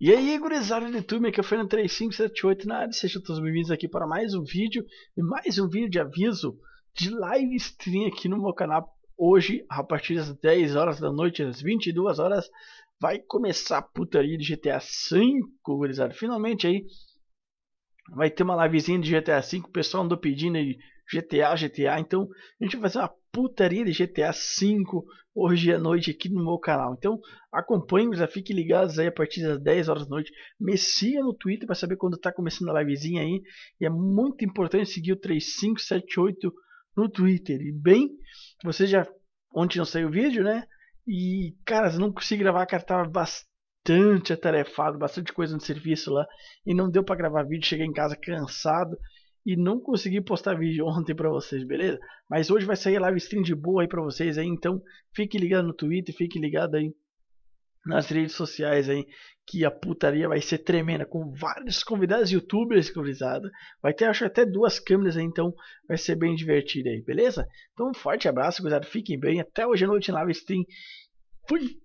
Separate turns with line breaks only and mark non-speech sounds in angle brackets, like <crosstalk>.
E aí, gurizada de YouTube, que é o Fernando3578 na área, sejam todos bem-vindos aqui para mais um vídeo, e mais um vídeo de aviso de live stream aqui no meu canal. Hoje, a partir das 10 horas da noite, às 22 horas, vai começar a putaria de GTA V, gurizada. Finalmente aí, vai ter uma livezinha de GTA V, o pessoal andou pedindo aí GTA, GTA. Então a gente vai fazer uma putaria de GTA 5 hoje à noite aqui no meu canal. Então acompanhe, já fiquem ligados aí a partir das 10 horas da noite. Me siga no Twitter para saber quando está começando a livezinha aí. E é muito importante seguir o 3578 no Twitter. E bem, você já ontem não saiu o vídeo, né? E cara, não consegui gravar, cara, tava bastante atarefado, bastante coisa no serviço lá e não deu para gravar vídeo. Cheguei em casa cansado e não consegui postar vídeo <laughs> ontem para vocês, beleza? Mas hoje vai sair live stream de boa aí para vocês aí, então fique ligado no Twitter, fique ligado aí nas redes sociais aí, que a putaria vai ser tremenda, com vários convidados youtubers, convidada. Vai ter, acho, até duas câmeras aí, então vai ser bem divertido aí, beleza? Então um forte abraço, cuidado, fiquem bem, até hoje à noite na live stream. Fui!